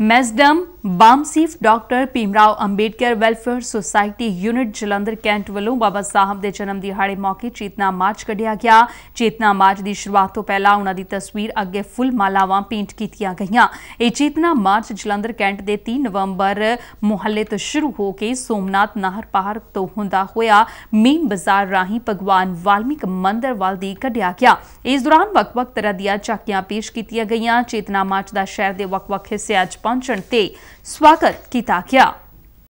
mesdom ਬਾਮ ਸੀਫ doctor Bhimrao Ambedkar welfare society unit Jalandhar cantt ਵੱਲੋਂ ਬਾਬਾ ਸਾਹਿਬ ਦੇ ਜਨਮ ਦਿਹਾੜੇ ਮੌਕੇ ਚੇਤਨਾ ਮਾਰਚ ਕੱਢਿਆ ਗਿਆ ਚੇਤਨਾ ਮਾਰਚ ਦੀ ਸ਼ੁਰੂਆਤ ਤੋਂ ਪਹਿਲਾਂ ਉਹਨਾਂ ਦੀ ਤਸਵੀਰ ਅੱਗੇ ਫੁੱਲ ਮਾਲਾਵਾਂ ਪੇਂਟ ਕੀਤੀਆਂ ਗਈਆਂ ਇਹ ਚੇਤਨਾ ਮਾਰਚ ਜਲੰਧਰ ਕੈਂਟ ਦੇ 3 ਨਵੰਬਰ ਮੁਹੱਲੇ ਤੋਂ ਸ਼ੁਰੂ ਹੋ ਕੇ ਸੋਮਨਾਥ ਨਹਿਰ ਪਾਰ ਤੋਂ ਹੁੰਦਾ ਹੋਇਆ ਮੇਨ ਬਾਜ਼ਾਰ ਰਾਹੀਂ ਭਗਵਾਨ ਵਾਲਮੀਕ ਮੰਦਰ ਵੱਲ ਦੀ ਕੱਢਿਆ ਗਿਆ ਇਸ ਦੌਰਾਨ ਵੱਖ-ਵੱਖ ਤਰ੍ਹਾਂ ਦੀਆਂ ਚਾਕੀਆਂ ਪੇਸ਼ ਕੀਤੀਆਂ ਗਈਆਂ ਚੇਤਨਾ ਮਾਰਚ ਦਾ ਸ਼ਹਿਰ ਦੇ ਵੱਖ-ਵੱਖ ਹਿੱਸਿਆਂ 'ਚ ਪਹੁੰਚਣ ਤੇ स्वागत किया गया